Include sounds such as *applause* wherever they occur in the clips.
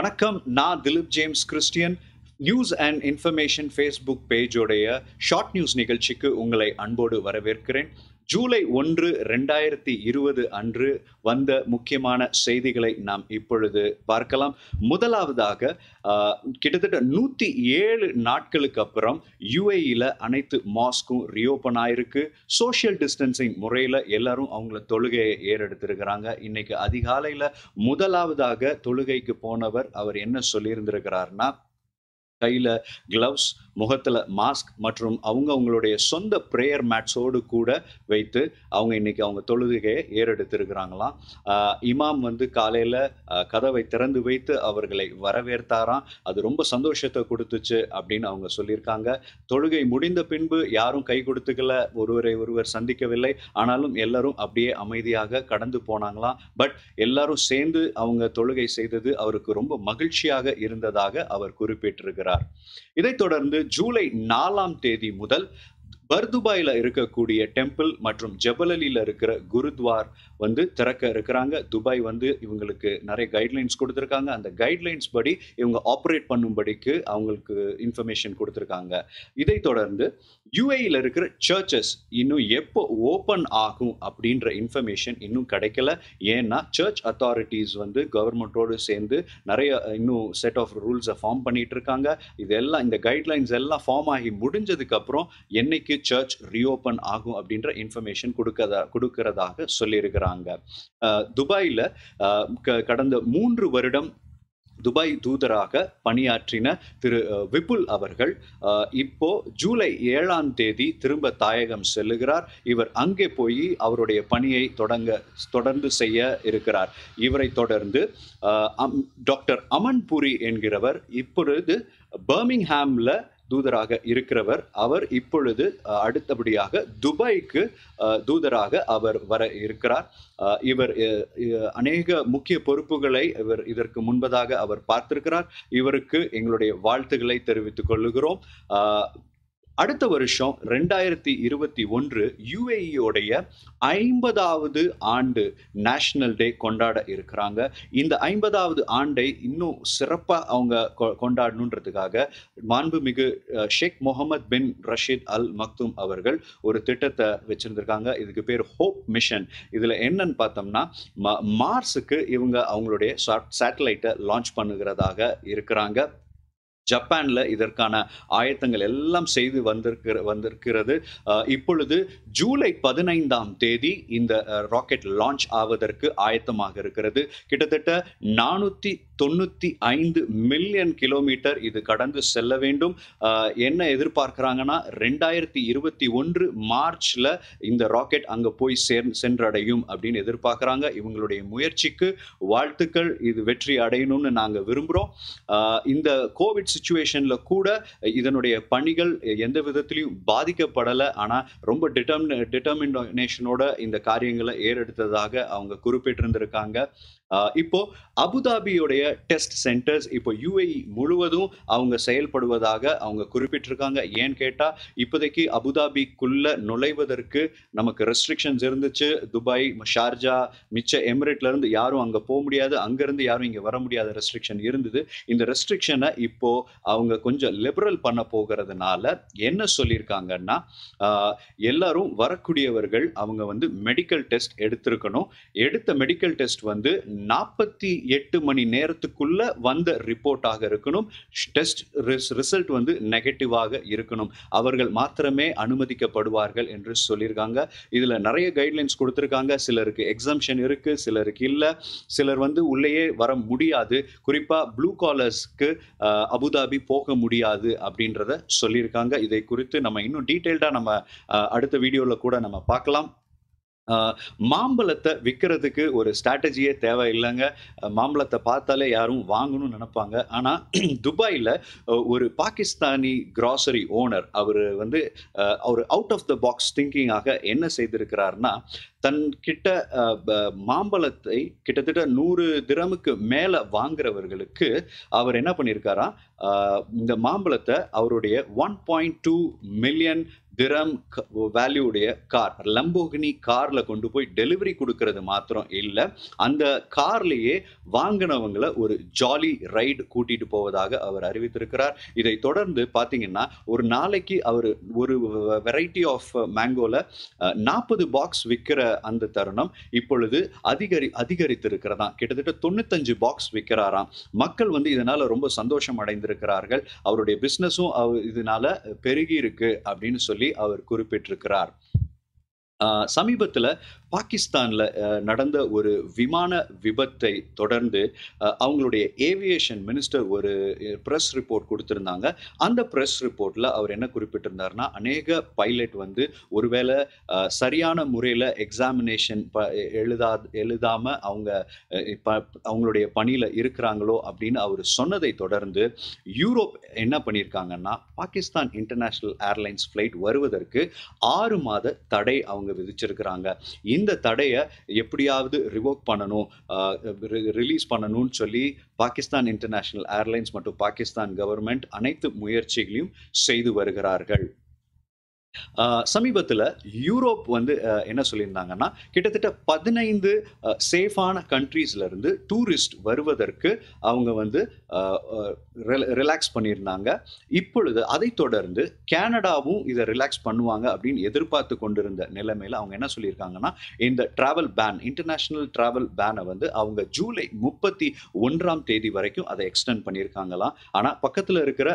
வணக்கம் நான் Dileep James Christian news and information Facebook பேஜோடைய ஷார்ட் நியூஸ் நிகழ்ச்சிக்கு உங்களை அன்போடு வரவேற்கிறேன் ஜூலை ஒன்று ரெண்டாயிரத்தி இருபது அன்று வந்த முக்கியமான செய்திகளை நாம் இப்பொழுது பார்க்கலாம் முதலாவதாக கிட்டத்தட்ட நூற்றி ஏழு நாட்களுக்கு அப்புறம் யுஏஇயில் அனைத்து மாஸ்க்கும் ரீஓப்பன் ஆயிருக்கு சோஷியல் டிஸ்டன்சிங் முறையில் எல்லாரும் அவங்கள தொழுகையை ஏறெடுத்திருக்கிறாங்க இன்னைக்கு அதிகாலையில் முதலாவதாக தொழுகைக்கு போனவர் அவர் என்ன சொல்லியிருந்திருக்கிறார்னா கையில் கிளவ்ஸ் முகத்தில் மாஸ்க் மற்றும் அவங்க அவங்களுடைய சொந்த ப்ரேயர் மேட்ஸோடு கூட வைத்து அவங்க இன்றைக்கி அவங்க தொழுகையை ஏறெடுத்திருக்கிறாங்களாம் இமாம் வந்து காலையில் கதவை திறந்து வைத்து அவர்களை வரவேற்றாராம் அது ரொம்ப சந்தோஷத்தை கொடுத்துச்சு அப்படின்னு அவங்க சொல்லியிருக்காங்க தொழுகை முடிந்த பின்பு யாரும் கை கொடுத்துக்கல ஒருவரை ஒருவர் சந்திக்கவில்லை ஆனாலும் எல்லாரும் அப்படியே அமைதியாக கடந்து போனாங்களாம் பட் எல்லாரும் சேர்ந்து அவங்க தொழுகை செய்தது அவருக்கு ரொம்ப மகிழ்ச்சியாக இருந்ததாக அவர் குறிப்பிட்டிருக்கிறார் வருகிறார் இதைத் தொடர்ந்து ஜூலை நாலாம் தேதி முதல் பர்துபாயில் இருக்கக்கூடிய டெம்பிள் மற்றும் ஜபலலியில் இருக்கிற குருத்வார் வந்து திறக்க இருக்கிறாங்க துபாய் வந்து இவங்களுக்கு நிறைய கைட்லைன்ஸ் கொடுத்துருக்காங்க அந்த கைட்லைன்ஸ் படி இவங்க ஆப்ரேட் பண்ணும்படிக்கு அவங்களுக்கு இன்ஃபர்மேஷன் கொடுத்துருக்காங்க இதை தொடர்ந்து யூஏயில் e இருக்கிற சர்ச்சஸ் இன்னும் எப்போ ஓப்பன் ஆகும் அப்படின்ற இன்ஃபர்மேஷன் இன்னும் கிடைக்கல ஏன்னா சர்ச் அத்தாரிட்டிஸ் வந்து கவர்மெண்ட்டோடு சேர்ந்து நிறைய இன்னும் செட் ஆஃப் ரூல்ஸை ஃபார்ம் பண்ணிகிட்டு இருக்காங்க இதெல்லாம் இந்த கைட்லைன்ஸ் எல்லாம் ஃபார்ம் ஆகி முடிஞ்சதுக்கப்புறம் என்னைக்கு சர்ச் ரீஓப்பன் ஆகும் அப்படின்ற இன்ஃபர்மேஷன் கொடுக்கதா கொடுக்கிறதாக சொல்லியிருக்கிறாங்க துபாயில் கடந்த மூன்று வருடம் துபாய் தூதராக பணியாற்றின திரு விபுல் அவர்கள் இப்போ ஜூலை ஏழாம் தேதி திரும்ப தாயகம் செல்லுகிறார் இவர் அங்கே போய் அவருடைய பணியை தொடங்க தொடர்ந்து செய்ய இருக்கிறார் இவரை தொடர்ந்து டாக்டர் அமன்புரி என்கிறவர் இப்பொழுது பர்மிங்ஹாமில் தூதராக இருக்கிறவர் அவர் இப்பொழுது அடுத்தபடியாக துபாய்க்கு தூதராக அவர் வர இருக்கிறார் இவர் அநேக முக்கிய பொறுப்புகளை இவர் இதற்கு முன்பதாக அவர் பார்த்திருக்கிறார் இவருக்கு எங்களுடைய வாழ்த்துக்களை தெரிவித்துக் கொள்ளுகிறோம் அடுத்த வருஷம் ரெண்டாயிரத்தி இருபத்தி ஒன்று யுஏஇயோடைய e ஐம்பதாவது ஆண்டு நேஷனல் டே கொண்டாட இருக்கிறாங்க இந்த ஐம்பதாவது ஆண்டை இன்னும் சிறப்பாக அவங்க கொண்டாடணுன்றதுக்காக மாண்புமிகு ஷேக் முகமது பின் ரஷீத் அல் மக்தும் அவர்கள் ஒரு திட்டத்தை வச்சுருந்துருக்காங்க இதுக்கு பேர் ஹோப் மிஷன் இதில் என்னன்னு பார்த்தோம்னா மார்ஸுக்கு இவங்க அவங்களுடைய சேட்டலைட்டை லான்ச் பண்ணுகிறதாக இருக்கிறாங்க ஜப்பானில் இதற்கான ஆயத்தங்கள் எல்லாம் செய்து வந்திருக்கிற வந்திருக்கிறது இப்பொழுது ஜூலை பதினைந்தாம் தேதி இந்த ராக்கெட் லான்ச் ஆவதற்கு ஆயத்தமாக இருக்கிறது கிட்டத்தட்ட நானூற்றி தொண்ணூற்றி ஐந்து மில்லியன் கிலோமீட்டர் இது கடந்து செல்ல வேண்டும் என்ன எதிர்பார்க்குறாங்கன்னா ரெண்டாயிரத்தி இருபத்தி ஒன்று மார்ச்சில் இந்த ராக்கெட் அங்கே போய் சேர் சென்றடையும் அப்படின்னு எதிர்பார்க்குறாங்க இவங்களுடைய முயற்சிக்கு வாழ்த்துக்கள் இது வெற்றி அடையணும்னு நாங்கள் விரும்புகிறோம் இந்த கோவிட் சுச்சுவேஷனில் கூட இதனுடைய பணிகள் எந்த விதத்திலையும் பாதிக்கப்படலை ஆனால் ரொம்ப டிட்டர்மினேஷனோட இந்த காரியங்களை ஏறெடுத்ததாக அவங்க குறிப்பிட்டிருந்திருக்காங்க இப்போ அபுதாபியுடைய டெஸ்ட் சென்டர்ஸ் இப்போ யூஏஇ முழுவதும் அவங்க செயல்படுவதாக அவங்க குறிப்பிட்டிருக்காங்க ஏன்னு கேட்டால் இப்போதைக்கு அபுதாபிக்குள்ள நுழைவதற்கு நமக்கு ரெஸ்ட்ரிக்ஷன்ஸ் இருந்துச்சு துபாய் ஷார்ஜா மிச்ச எமிரேட்லேருந்து யாரும் அங்கே போக முடியாது அங்கேருந்து யாரும் இங்கே வர முடியாத ரெஸ்ட்ரிக்ஷன் இருந்தது இந்த ரெஸ்ட்ரிக்ஷனை இப்போ அவங்க கொஞ்சம் லிபரல் பண்ண போகிறதுனால என்ன சொல்லியிருக்காங்கன்னா எல்லாரும் வரக்கூடியவர்கள் அவங்க வந்து மெடிக்கல் டெஸ்ட் எடுத்திருக்கணும் எடுத்த மெடிக்கல் டெஸ்ட் வந்து நாற்பத்தி எட்டு மணி நேரத்துக்குள்ள வந்த ரிப்போர்ட்டாக இருக்கணும் டெஸ்ட் ரிசல்ட் வந்து நெகட்டிவாக இருக்கணும் அவர்கள் மாத்திரமே அனுமதிக்கப்படுவார்கள் என்று சொல்லியிருக்காங்க இதில் நிறைய கைட்லைன்ஸ் கொடுத்துருக்காங்க சிலருக்கு எக்ஸம்ஷன் இருக்கு சிலருக்கு இல்லை சிலர் வந்து உள்ளேயே வர முடியாது குறிப்பாக ப்ளூ காலர்ஸ்க்கு அபுதாபி போக முடியாது அப்படின்றத சொல்லியிருக்காங்க இதை குறித்து நம்ம இன்னும் டீட்டெயில்டாக நம்ம அடுத்த வீடியோவில் கூட நம்ம பார்க்கலாம் மாம்பழத்தை விற்கிறதுக்கு ஒரு ஸ்ட்ராட்டஜியே தேவையில்லைங்க மாம்பழத்தை பார்த்தாலே யாரும் வாங்கணும்னு நினைப்பாங்க ஆனால் *clears throat* துபாயில் ஒரு பாகிஸ்தானி கிராசரி ஓனர் அவர் வந்து அவர் அவுட் ஆஃப் த பாக்ஸ் திங்கிங்காக என்ன செய்திருக்கிறார்னா தன்கிட்ட மாம்பழத்தை கிட்டத்தட்ட நூறு திரமுக்கு மேலே வாங்குறவர்களுக்கு அவர் என்ன பண்ணியிருக்காரா இந்த மாம்பழத்தை அவருடைய one point two million dirham வேல்யூடைய கார் லம்போகினி காரில் கொண்டு போய் டெலிவரி கொடுக்கறது மாத்திரம் இல்லை அந்த கார்லேயே வாங்கினவங்களை ஒரு ஜாலி ரைடு கூட்டிட்டு போவதாக அவர் அறிவித்திருக்கிறார் இதை தொடர்ந்து பார்த்தீங்கன்னா ஒரு நாளைக்கு அவர் ஒரு வெரைட்டி ஆஃப் மேங்கோவில் நாற்பது பாக்ஸ் விற்கிற அந்த தருணம் இப்பொழுது அதிகரி அதிகரித்திருக்கிறதாம் கிட்டத்தட்ட தொண்ணூத்தஞ்சு பாக்ஸ் விற்கிறாராம் மக்கள் வந்து இதனால் ரொம்ப சந்தோஷம் அடைந்திருக்கிறார்கள் அவருடைய பிஸ்னஸும் அவ பெருகி பெருகியிருக்கு அப்படின்னு சொல்லி அவர் குறிப்பிட்டிருக்கிறார் சமீபத்தில் பாகிஸ்தானில் நடந்த ஒரு விமான விபத்தை தொடர்ந்து அவங்களுடைய ஏவியேஷன் மினிஸ்டர் ஒரு ப்ரெஸ் ரிப்போர்ட் கொடுத்துருந்தாங்க அந்த ப்ரெஸ் ரிப்போர்ட்டில் அவர் என்ன குறிப்பிட்டிருந்தார்னா அநேக பைலட் வந்து ஒருவேளை சரியான முறையில் எக்ஸாமினேஷன் ப எழுதா எழுதாமல் அவங்க இப்போ அவங்களுடைய பணியில் இருக்கிறாங்களோ அப்படின்னு அவர் சொன்னதை தொடர்ந்து யூரோப் என்ன பண்ணியிருக்காங்கன்னா பாகிஸ்தான் இன்டர்நேஷ்னல் ஏர்லைன்ஸ் ஃப்ளைட் வருவதற்கு ஆறு மாத தடை அவங்க அவங்க விதிச்சிருக்கிறாங்க இந்த தடையை எப்படியாவது ரிவோக் பண்ணணும் ரிலீஸ் பண்ணணும்னு சொல்லி பாகிஸ்தான் இன்டர்நேஷனல் ஏர்லைன்ஸ் மற்றும் பாகிஸ்தான் கவர்மெண்ட் அனைத்து முயற்சிகளையும் செய்து வருகிறார்கள் சமீபத்தில் யூரோப் வந்து என்ன சொல்லியிருந்தாங்கன்னா கிட்டத்தட்ட பதினைந்து சேஃபான கண்ட்ரீஸ்லேருந்து டூரிஸ்ட் வருவதற்கு அவங்க வந்து ரிலாக்ஸ் பண்ணியிருந்தாங்க இப்பொழுது அதை தொடர்ந்து கேனடாவும் இதை ரிலாக்ஸ் பண்ணுவாங்க அப்படின்னு எதிர்பார்த்து கொண்டிருந்த நிலைமையில் அவங்க என்ன சொல்லியிருக்காங்கன்னா இந்த ட்ராவல் பேன் இன்டர்நேஷ்னல் ட்ராவல் பேனை வந்து அவங்க ஜூலை முப்பத்தி ஒன்றாம் தேதி வரைக்கும் அதை எக்ஸ்டெண்ட் பண்ணியிருக்காங்களாம் ஆனால் பக்கத்தில் இருக்கிற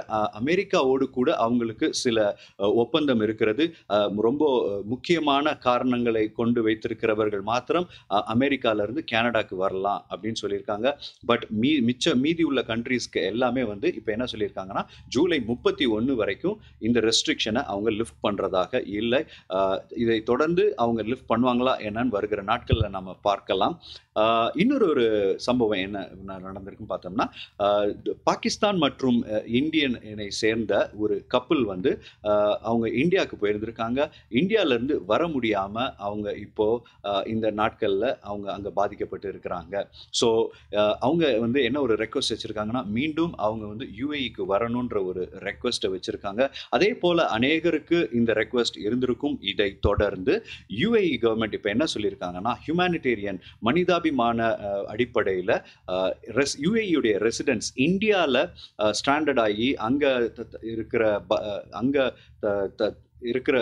அமெரிக்காவோடு கூட அவங்களுக்கு சில ஒப்பந்தம் இருக்கு இருக்கிறது ரொம்ப முக்கியமான காரணங்களை கொண்டு வைத்திருக்கிறவர்கள் மாத்திரம் அமெரிக்காவிலேருந்து கனடாக்கு வரலாம் அப்படின்னு சொல்லியிருக்காங்க பட் மீ மிச்ச மீதி உள்ள கண்ட்ரீஸ்க்கு எல்லாமே வந்து இப்போ என்ன சொல்லியிருக்காங்கன்னா ஜூலை முப்பத்தி ஒன்று வரைக்கும் இந்த ரெஸ்ட்ரிக்ஷனை அவங்க லிஃப்ட் பண்ணுறதாக இல்லை இதை தொடர்ந்து அவங்க லிஃப்ட் பண்ணுவாங்களா என்னன்னு வருகிற நாட்களில் நம்ம பார்க்கலாம் இன்னொரு ஒரு சம்பவம் என்ன நடந்திருக்குன்னு பார்த்தோம்னா பாகிஸ்தான் மற்றும் இந்தியனை சேர்ந்த ஒரு கப்பல் வந்து அவங்க இந்தியாவுக்கு வெளிநாட்டுக்கு போயிருந்திருக்காங்க இந்தியாவிலேருந்து வர முடியாமல் அவங்க இப்போது இந்த நாட்களில் அவங்க அங்கே பாதிக்கப்பட்டு இருக்கிறாங்க ஸோ அவங்க வந்து என்ன ஒரு ரெக்வஸ்ட் வச்சுருக்காங்கன்னா மீண்டும் அவங்க வந்து யூஏஇக்கு e வரணுன்ற ஒரு ரெக்வஸ்ட்டை வச்சுருக்காங்க அதே போல் அநேகருக்கு இந்த ரெக்வஸ்ட் இருந்திருக்கும் இதை தொடர்ந்து யூஏஇ கவர்மெண்ட் இப்போ என்ன சொல்லியிருக்காங்கன்னா ஹியூமானிட்டேரியன் மனிதாபிமான அடிப்படையில் ரெஸ் யூஏஇயுடைய e ரெசிடென்ட்ஸ் இந்தியாவில் ஸ்டாண்டர்ட் ஆகி அங்கே இருக்கிற அங்கே இருக்கிற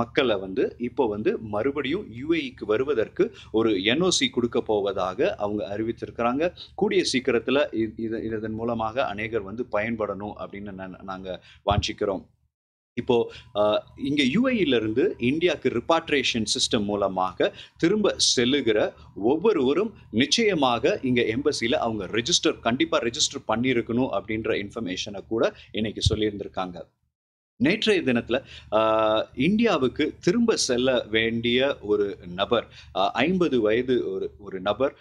மக்களை வந்து இப்போ வந்து மறுபடியும் யுஏஇக்கு e வருவதற்கு ஒரு என்ஓசி கொடுக்க போவதாக அவங்க அறிவித்திருக்கிறாங்க கூடிய சீக்கிரத்தில் இது இதன் மூலமாக அநேகர் வந்து பயன்படணும் அப்படின்னு நாங்கள் வாஞ்சிக்கிறோம் இப்போ இங்க யுஏஇலிருந்து e இந்தியாவுக்கு ரிப்பாட்ரேஷன் சிஸ்டம் மூலமாக திரும்ப செல்லுகிற ஒவ்வொருவரும் நிச்சயமாக இங்க எம்பசியில அவங்க ரெஜிஸ்டர் கண்டிப்பா ரெஜிஸ்டர் பண்ணியிருக்கணும் அப்படின்ற இன்ஃபர்மேஷனை கூட இன்னைக்கு சொல்லியிருந்திருக்காங்க நேற்றைய தினத்தில் இந்தியாவுக்கு திரும்ப செல்ல வேண்டிய ஒரு நபர் ஐம்பது வயது ஒரு ஒரு நபர்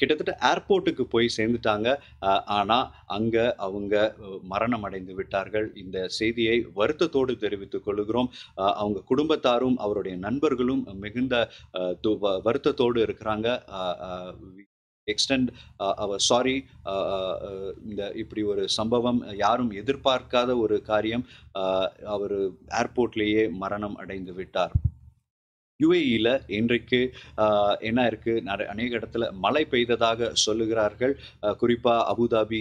கிட்டத்தட்ட ஏர்போர்ட்டுக்கு போய் சேர்ந்துட்டாங்க ஆனால் அங்கே அவங்க மரணம் அடைந்து விட்டார்கள் இந்த செய்தியை வருத்தத்தோடு தெரிவித்துக் கொள்கிறோம் அவங்க குடும்பத்தாரும் அவருடைய நண்பர்களும் மிகுந்த வருத்தத்தோடு இருக்கிறாங்க எக்ஸ்டெண்ட் அவர் சாரி இந்த இப்படி ஒரு சம்பவம் யாரும் எதிர்பார்க்காத ஒரு காரியம் uh, அவர் ஏர்போர்ட்லேயே மரணம் அடைந்து விட்டார் யுஏஇல இன்றைக்கு என்ன இருக்கு அநேக இடத்துல மழை பெய்ததாக சொல்லுகிறார்கள் குறிப்பா அபுதாபி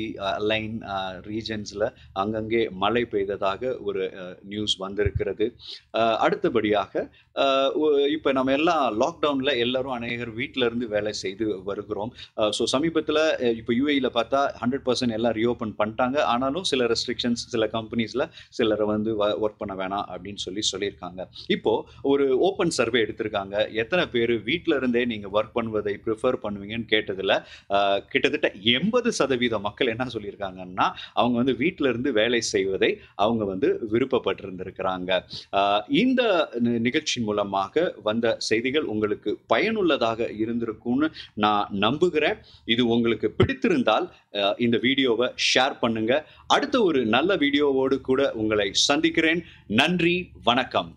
லைன் ரீஜன்ஸ்ல அங்கங்கே மழை பெய்ததாக ஒரு நியூஸ் வந்திருக்கிறது அடுத்தபடியாக இப்போ நம்ம எல்லாம் லாக்டவுன்ல எல்லாரும் அநேகர் வீட்டில இருந்து வேலை செய்து வருகிறோம் ஸோ சமீபத்தில் இப்போ யூஏஇல பார்த்தா ஹண்ட்ரட் பர்சன்ட் எல்லாம் ரீஓப்பன் பண்ணிட்டாங்க ஆனாலும் சில ரெஸ்ட்ரிக்ஷன்ஸ் சில கம்பெனிஸ்ல சிலரை வந்து ஒர்க் பண்ண வேணாம் அப்படின்னு சொல்லி சொல்லியிருக்காங்க இப்போ ஒரு ஓப்பன் சர்வே எடுத்திருக்காங்க எத்தனை பேர் வீட்டில் இருந்தே நீங்கள் ஒர்க் பண்ணுவதை ப்ரிஃபர் பண்ணுவீங்கன்னு கேட்டதில் கிட்டத்தட்ட எண்பது சதவீத மக்கள் என்ன சொல்லியிருக்காங்கன்னா அவங்க வந்து வீட்டில இருந்து வேலை செய்வதை அவங்க வந்து விருப்பப்பட்டிருந்திருக்கிறாங்க இந்த நிகழ்ச்சி மூலமாக வந்த செய்திகள் உங்களுக்கு பயனுள்ளதாக இருந்திருக்கும்னு நான் நம்புகிறேன் இது உங்களுக்கு பிடித்திருந்தால் இந்த வீடியோவை ஷேர் பண்ணுங்க அடுத்த ஒரு நல்ல வீடியோவோடு கூட உங்களை சந்திக்கிறேன் நன்றி வணக்கம்